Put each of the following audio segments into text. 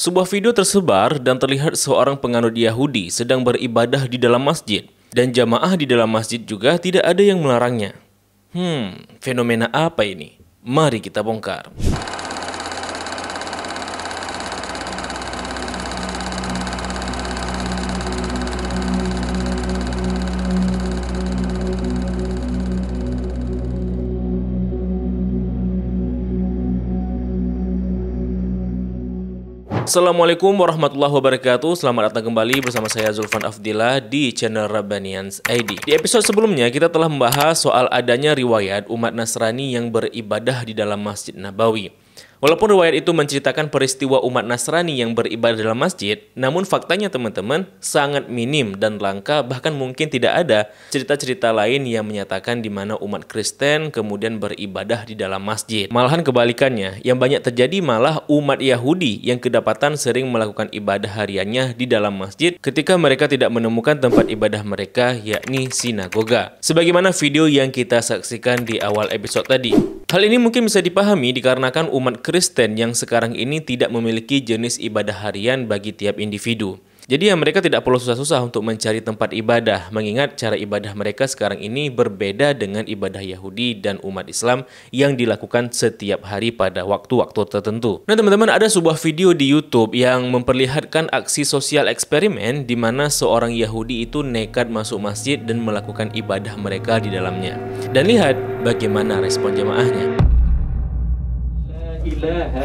Sebuah video tersebar dan terlihat seorang penganut Yahudi sedang beribadah di dalam masjid, dan jamaah di dalam masjid juga tidak ada yang melarangnya. Hmm, fenomena apa ini? Mari kita bongkar. Assalamualaikum warahmatullahi wabarakatuh Selamat datang kembali bersama saya Zulfan Afdillah di channel Rabbanians ID Di episode sebelumnya kita telah membahas soal adanya riwayat umat Nasrani yang beribadah di dalam Masjid Nabawi Walaupun riwayat itu menceritakan peristiwa umat Nasrani yang beribadah dalam masjid, namun faktanya teman-teman sangat minim dan langka bahkan mungkin tidak ada cerita-cerita lain yang menyatakan di mana umat Kristen kemudian beribadah di dalam masjid. Malahan kebalikannya, yang banyak terjadi malah umat Yahudi yang kedapatan sering melakukan ibadah hariannya di dalam masjid ketika mereka tidak menemukan tempat ibadah mereka yakni sinagoga. Sebagaimana video yang kita saksikan di awal episode tadi, Hal ini mungkin bisa dipahami dikarenakan umat Kristen yang sekarang ini tidak memiliki jenis ibadah harian bagi tiap individu. Jadi ya mereka tidak perlu susah-susah untuk mencari tempat ibadah, mengingat cara ibadah mereka sekarang ini berbeda dengan ibadah Yahudi dan umat Islam yang dilakukan setiap hari pada waktu-waktu tertentu. Nah teman-teman ada sebuah video di YouTube yang memperlihatkan aksi sosial eksperimen di mana seorang Yahudi itu nekat masuk masjid dan melakukan ibadah mereka di dalamnya. Dan lihat bagaimana respon jemaahnya.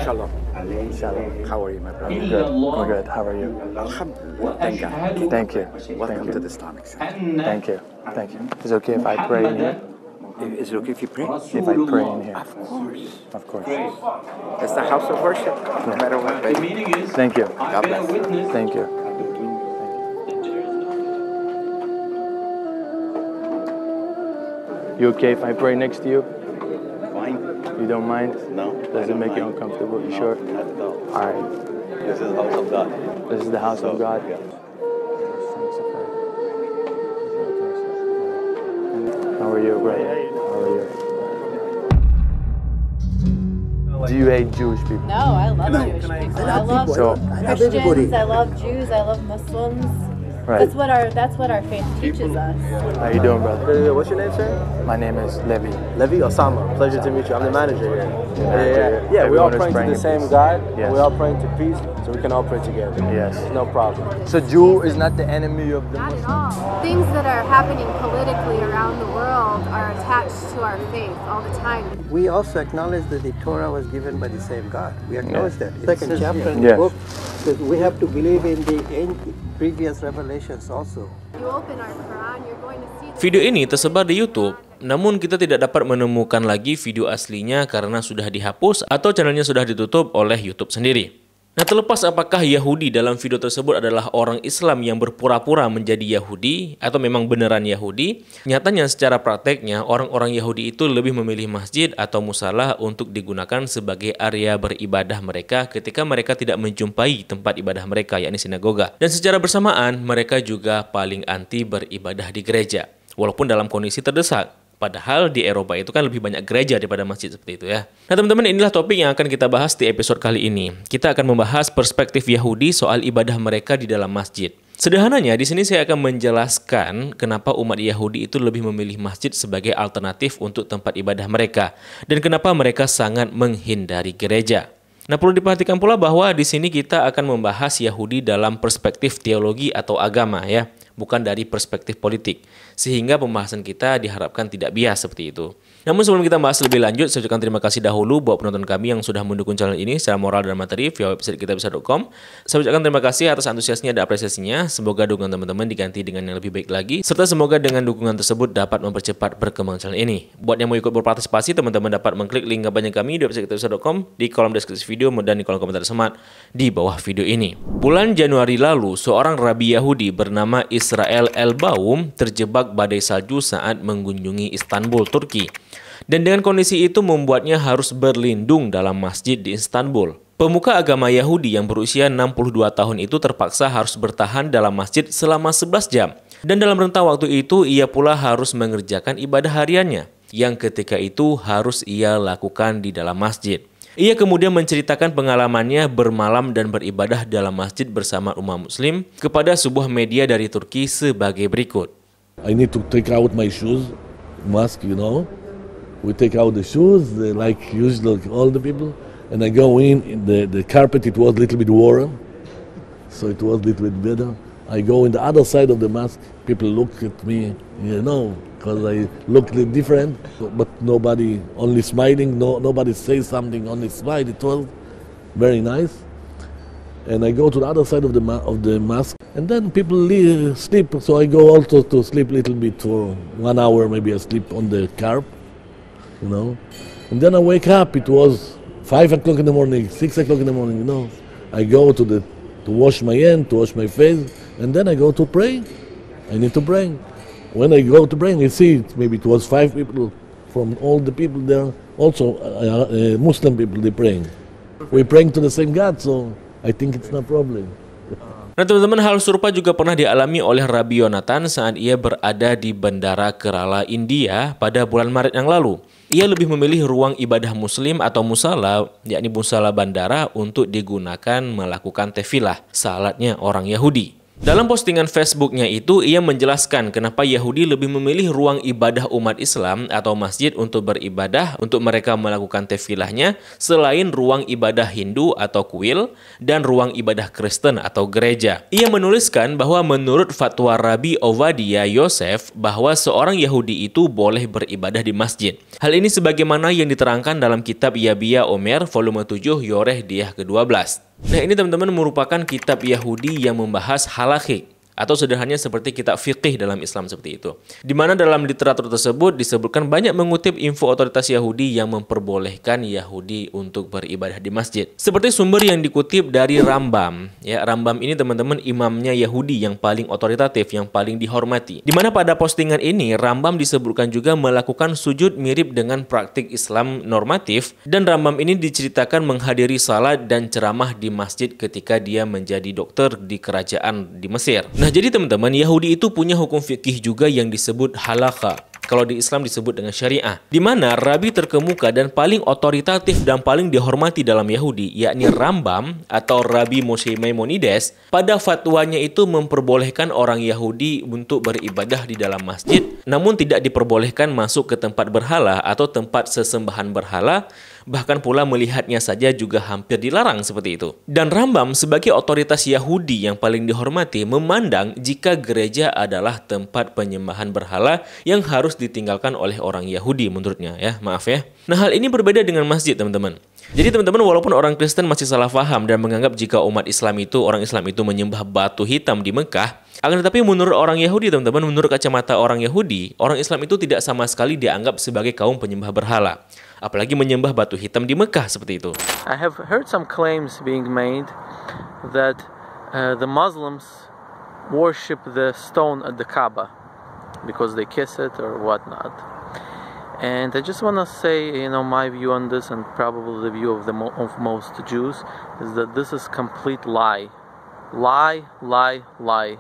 Shalom. Shalom. How are you, my brother? I'm good. good. How are you? Thank you. Thank you. Welcome Thank to the Islamic Center. Thank you. Thank you. Is it okay if I pray in here? Is it okay if you pray? If I pray in here. Of course. Of course. It's the house of worship, no matter what. The meaning is, Thank you. God bless. Thank you. You okay if I pray next to you? You don't mind? No. Does it make mind. you uncomfortable? You no, sure? Not at all. All right. This is the house of God. This is the house so, of God. Yeah. How are you, brother? How are you? Do you hate Jewish people? No, I love Jewish people. I love so, Christians. I love Jews. I love Muslims. Right. That's what our that's what our faith teaches us. How you doing, brother? Uh, what's your name, sir? My name is Levy. Levy Osama. Pleasure to meet you. I'm the manager here. Yeah, yeah, yeah. yeah we all praying, praying, to the same God. Yes. we all praying to peace, so we can all pray together. Yes. no problem. So Jew is not the enemy of the not Muslim. at all. Things that are happening politically around the world are attached to our faith all the time. We also acknowledge that the Torah was given by the same God. We acknowledge that. Second chapter in the book. Because we have to believe in the previous revelations also. Video ini tersebar di YouTube, namun kita tidak dapat menemukan lagi video aslinya karena sudah dihapus atau channelnya sudah ditutup oleh YouTube sendiri. Nah, terlepas apakah Yahudi dalam video tersebut adalah orang Islam yang berpura-pura menjadi Yahudi atau memang beneran Yahudi, nyatanya secara prakteknya orang-orang Yahudi itu lebih memilih masjid atau musala untuk digunakan sebagai area beribadah mereka ketika mereka tidak menjumpai tempat ibadah mereka, yakni sinagoga. Dan secara bersamaan, mereka juga paling anti beribadah di gereja, walaupun dalam kondisi terdesak. Padahal di Eropa itu kan lebih banyak gereja daripada masjid seperti itu ya. Nah teman-teman inilah topik yang akan kita bahas di episode kali ini. Kita akan membahas perspektif Yahudi soal ibadah mereka di dalam masjid. Sederhananya, di sini saya akan menjelaskan kenapa umat Yahudi itu lebih memilih masjid sebagai alternatif untuk tempat ibadah mereka dan kenapa mereka sangat menghindari gereja. Nah, perlu diperhatikan pula bahwa di sini kita akan membahas Yahudi dalam perspektif teologi atau agama ya, bukan dari perspektif politik sehingga pembahasan kita diharapkan tidak bias seperti itu. Namun sebelum kita bahas lebih lanjut, saya ucapkan terima kasih dahulu buat penonton kami yang sudah mendukung channel ini secara moral dan materi via website bisa.com. Saya ucapkan terima kasih atas antusiasnya dan apresiasinya. Semoga dukungan teman-teman diganti dengan yang lebih baik lagi, serta semoga dengan dukungan tersebut dapat mempercepat perkembangan channel ini. Buat yang mau ikut berpartisipasi, teman-teman dapat mengklik link kampanye kami di website bisa.com di kolom deskripsi video dan di kolom komentar semat di bawah video ini. Bulan Januari lalu, seorang rabi Yahudi bernama Israel El Baum terjebak badai salju saat mengunjungi Istanbul, Turki. Dan dengan kondisi itu membuatnya harus berlindung dalam masjid di Istanbul. Pemuka agama Yahudi yang berusia 62 tahun itu terpaksa harus bertahan dalam masjid selama 11 jam. Dan dalam rentang waktu itu ia pula harus mengerjakan ibadah hariannya yang ketika itu harus ia lakukan di dalam masjid. Ia kemudian menceritakan pengalamannya bermalam dan beribadah dalam masjid bersama umat muslim kepada sebuah media dari Turki sebagai berikut. I need to take out my shoes, mask, you know. We take out the shoes, like usual, like all the people, and I go in, in the, the carpet, it was a little bit warm, so it was a little bit better. I go in the other side of the mask, people look at me, you know, because I look different, but nobody, only smiling, no, nobody say something, only smile. It was very nice and I go to the other side of the, of the mosque. And then people sleep, so I go also to sleep a little bit for one hour, maybe I sleep on the carpet, you know. And then I wake up, it was 5 o'clock in the morning, 6 o'clock in the morning, you know. I go to the to wash my hand, to wash my face, and then I go to pray. I need to pray. When I go to pray, I see it, maybe it was five people from all the people there, also uh, uh, Muslim people, they praying. we praying to the same God, so I think it's no problem. Nah teman-teman hal serupa juga pernah dialami oleh Rabi Yonatan saat ia berada di Bandara Kerala, India pada bulan Maret yang lalu. Ia lebih memilih ruang ibadah muslim atau musala, yakni musala bandara untuk digunakan melakukan tefilah, salatnya orang Yahudi. Dalam postingan Facebooknya itu, ia menjelaskan kenapa Yahudi lebih memilih ruang ibadah umat Islam atau masjid untuk beribadah untuk mereka melakukan tefilahnya selain ruang ibadah Hindu atau kuil dan ruang ibadah Kristen atau gereja. Ia menuliskan bahwa menurut fatwa Rabi Ovadia Yosef bahwa seorang Yahudi itu boleh beribadah di masjid. Hal ini sebagaimana yang diterangkan dalam kitab Yabia Omer volume 7 Yoreh Diah ke-12. Nah ini teman-teman merupakan kitab Yahudi yang membahas halakhik atau sederhananya seperti kita fikih dalam Islam seperti itu. Di mana dalam literatur tersebut disebutkan banyak mengutip info otoritas Yahudi yang memperbolehkan Yahudi untuk beribadah di masjid. Seperti sumber yang dikutip dari Rambam. Ya, Rambam ini teman-teman imamnya Yahudi yang paling otoritatif, yang paling dihormati. Di mana pada postingan ini Rambam disebutkan juga melakukan sujud mirip dengan praktik Islam normatif dan Rambam ini diceritakan menghadiri salat dan ceramah di masjid ketika dia menjadi dokter di kerajaan di Mesir. Nah, jadi teman-teman, Yahudi itu punya hukum fikih juga yang disebut halakha. Kalau di Islam disebut dengan syariah, di mana rabi terkemuka dan paling otoritatif dan paling dihormati dalam Yahudi, yakni Rambam atau Rabi Moshe Maimonides, pada fatwanya itu memperbolehkan orang Yahudi untuk beribadah di dalam masjid, namun tidak diperbolehkan masuk ke tempat berhala atau tempat sesembahan berhala bahkan pula melihatnya saja juga hampir dilarang seperti itu. Dan Rambam sebagai otoritas Yahudi yang paling dihormati memandang jika gereja adalah tempat penyembahan berhala yang harus ditinggalkan oleh orang Yahudi menurutnya ya, maaf ya. Nah hal ini berbeda dengan masjid teman-teman. Jadi teman-teman walaupun orang Kristen masih salah paham dan menganggap jika umat Islam itu orang Islam itu menyembah batu hitam di Mekah, akan tetapi menurut orang Yahudi teman-teman, menurut kacamata orang Yahudi, orang Islam itu tidak sama sekali dianggap sebagai kaum penyembah berhala. apalagi menyembah batu hitam di Mekah seperti itu. I have heard some claims being made that uh, the Muslims worship the stone at the Kaaba because they kiss it or whatnot. And I just want to say, you know, my view on this, and probably the view of the mo of most Jews, is that this is complete lie, lie, lie, lie.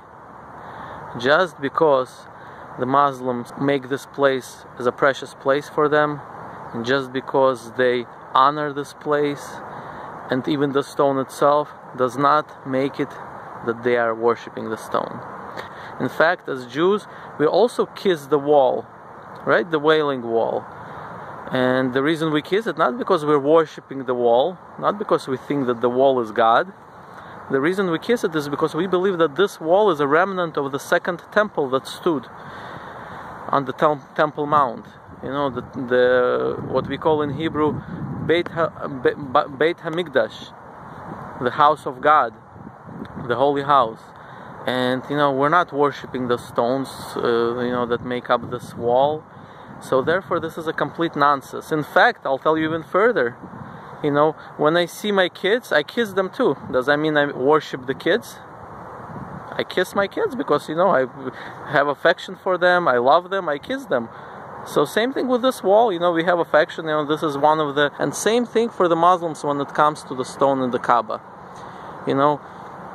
Just because the Muslims make this place as a precious place for them, just because they honor this place and even the stone itself does not make it that they are worshiping the stone. In fact, as Jews, we also kiss the wall, right? The Wailing Wall. And the reason we kiss it, not because we're worshiping the wall, not because we think that the wall is God. The reason we kiss it is because we believe that this wall is a remnant of the second temple that stood on the Temple Mount you know the, the what we call in Hebrew Beit, ha, Beit Hamikdash, the house of God, the holy house. And you know we're not worshiping the stones uh, you know that make up this wall. So therefore this is a complete nonsense. In fact, I'll tell you even further. You know, when I see my kids, I kiss them too. Does that mean I worship the kids? I kiss my kids because you know I have affection for them, I love them, I kiss them. So same thing with this wall, you know, we have affection, you know, this is one of the, and same thing for the Muslims when it comes to the stone in the Kaaba. You know,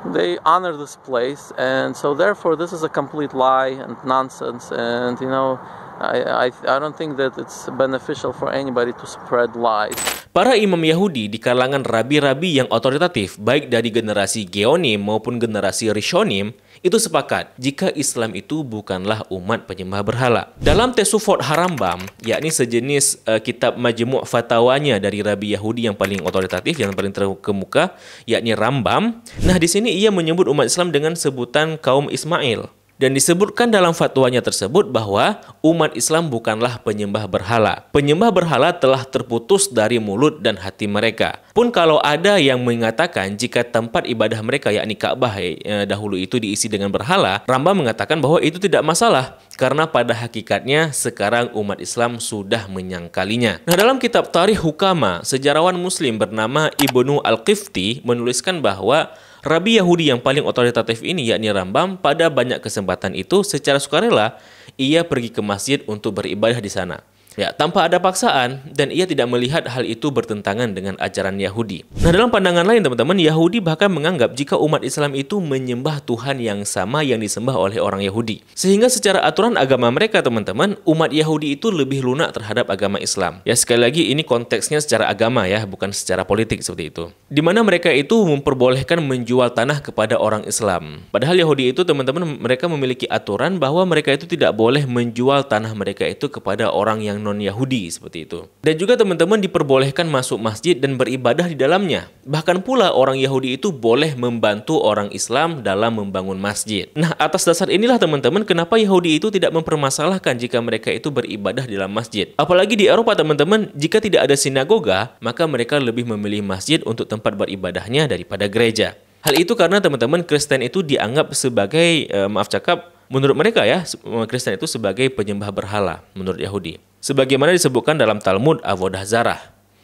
they honor this place, and so therefore this is a complete lie and nonsense, and you know, I, I, I don't think that it's beneficial for anybody to spread lies. Para imam Yahudi di kalangan rabi-rabi yang otoritatif, baik dari generasi Geonim maupun generasi Rishonim, itu sepakat jika Islam itu bukanlah umat penyembah berhala. Dalam Tesufot Harambam, yakni sejenis uh, kitab majemuk fatwanya dari Rabi Yahudi yang paling otoritatif, yang paling terkemuka, yakni Rambam. Nah, di sini ia menyebut umat Islam dengan sebutan kaum Ismail. Dan disebutkan dalam fatwanya tersebut bahwa umat Islam bukanlah penyembah berhala. Penyembah berhala telah terputus dari mulut dan hati mereka. Pun kalau ada yang mengatakan jika tempat ibadah mereka yakni Ka'bah eh, eh, dahulu itu diisi dengan berhala, Rambam mengatakan bahwa itu tidak masalah karena pada hakikatnya sekarang umat Islam sudah menyangkalinya. Nah, dalam kitab Tarikh Hukama, sejarawan muslim bernama Ibnu Al-Qifti menuliskan bahwa Rabi Yahudi yang paling otoritatif ini yakni Rambam pada banyak kesempatan itu secara sukarela ia pergi ke masjid untuk beribadah di sana. Ya, tanpa ada paksaan dan ia tidak melihat hal itu bertentangan dengan ajaran Yahudi. Nah, dalam pandangan lain teman-teman, Yahudi bahkan menganggap jika umat Islam itu menyembah Tuhan yang sama yang disembah oleh orang Yahudi. Sehingga secara aturan agama mereka teman-teman, umat Yahudi itu lebih lunak terhadap agama Islam. Ya, sekali lagi ini konteksnya secara agama ya, bukan secara politik seperti itu. Di mana mereka itu memperbolehkan menjual tanah kepada orang Islam. Padahal Yahudi itu teman-teman mereka memiliki aturan bahwa mereka itu tidak boleh menjual tanah mereka itu kepada orang yang non-Yahudi seperti itu. Dan juga teman-teman diperbolehkan masuk masjid dan beribadah di dalamnya. Bahkan pula orang Yahudi itu boleh membantu orang Islam dalam membangun masjid. Nah, atas dasar inilah teman-teman kenapa Yahudi itu tidak mempermasalahkan jika mereka itu beribadah di dalam masjid. Apalagi di Eropa teman-teman, jika tidak ada sinagoga, maka mereka lebih memilih masjid untuk tempat beribadahnya daripada gereja. Hal itu karena teman-teman Kristen itu dianggap sebagai eh, maaf cakap menurut mereka ya eh, Kristen itu sebagai penyembah berhala menurut Yahudi sebagaimana disebutkan dalam Talmud Avodah Zarah.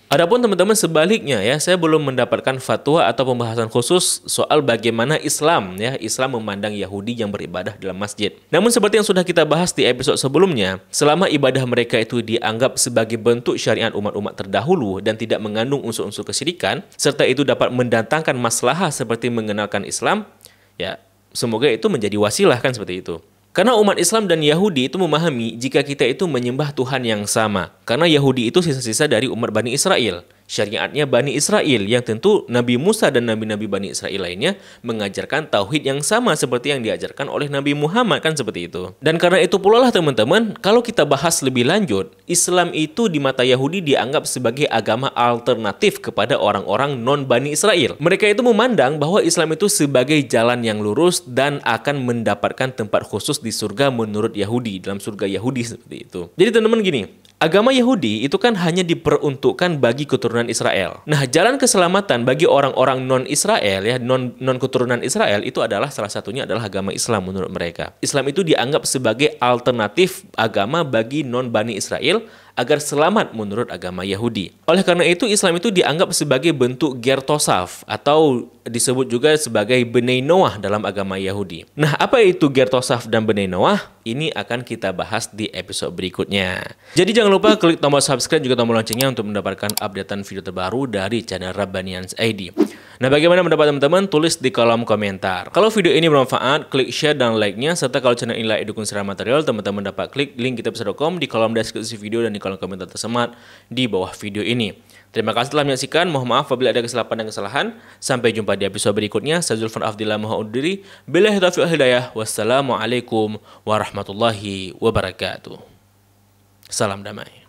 Adapun teman-teman sebaliknya ya, saya belum mendapatkan fatwa atau pembahasan khusus soal bagaimana Islam ya, Islam memandang Yahudi yang beribadah dalam masjid. Namun seperti yang sudah kita bahas di episode sebelumnya, selama ibadah mereka itu dianggap sebagai bentuk syariat umat-umat terdahulu dan tidak mengandung unsur-unsur kesyirikan, serta itu dapat mendatangkan maslahah seperti mengenalkan Islam, ya semoga itu menjadi wasilah kan seperti itu. Karena umat Islam dan Yahudi itu memahami jika kita itu menyembah Tuhan yang sama. Karena Yahudi itu sisa-sisa dari umat Bani Israel syariatnya Bani Israel yang tentu Nabi Musa dan Nabi-Nabi Bani Israel lainnya mengajarkan tauhid yang sama seperti yang diajarkan oleh Nabi Muhammad kan seperti itu. Dan karena itu pula lah teman-teman, kalau kita bahas lebih lanjut, Islam itu di mata Yahudi dianggap sebagai agama alternatif kepada orang-orang non-Bani Israel. Mereka itu memandang bahwa Islam itu sebagai jalan yang lurus dan akan mendapatkan tempat khusus di surga menurut Yahudi, dalam surga Yahudi seperti itu. Jadi teman-teman gini, agama Yahudi itu kan hanya diperuntukkan bagi keturunan keturunan Israel. Nah, jalan keselamatan bagi orang-orang non-Israel ya, non non keturunan Israel itu adalah salah satunya adalah agama Islam menurut mereka. Islam itu dianggap sebagai alternatif agama bagi non-Bani Israel agar selamat menurut agama Yahudi. Oleh karena itu, Islam itu dianggap sebagai bentuk Gertosaf atau disebut juga sebagai Benei Noah dalam agama Yahudi. Nah, apa itu Gertosaf dan Benei Noah? Ini akan kita bahas di episode berikutnya. Jadi jangan lupa klik tombol subscribe juga tombol loncengnya untuk mendapatkan updatean video terbaru dari channel Rabbanians ID. Nah, bagaimana pendapat teman-teman? Tulis di kolom komentar. Kalau video ini bermanfaat, klik share dan like-nya. Serta kalau channel ini like dukung secara material, teman-teman dapat klik link kitabisa.com di kolom deskripsi video dan di kolom kolom komentar tersemat di bawah video ini. Terima kasih telah menyaksikan. Mohon maaf apabila ada kesalahan dan kesalahan. Sampai jumpa di episode berikutnya. Saya Zulfan Afdillah mohon diri. Bila hitafiq hidayah. Wassalamualaikum warahmatullahi wabarakatuh. Salam damai.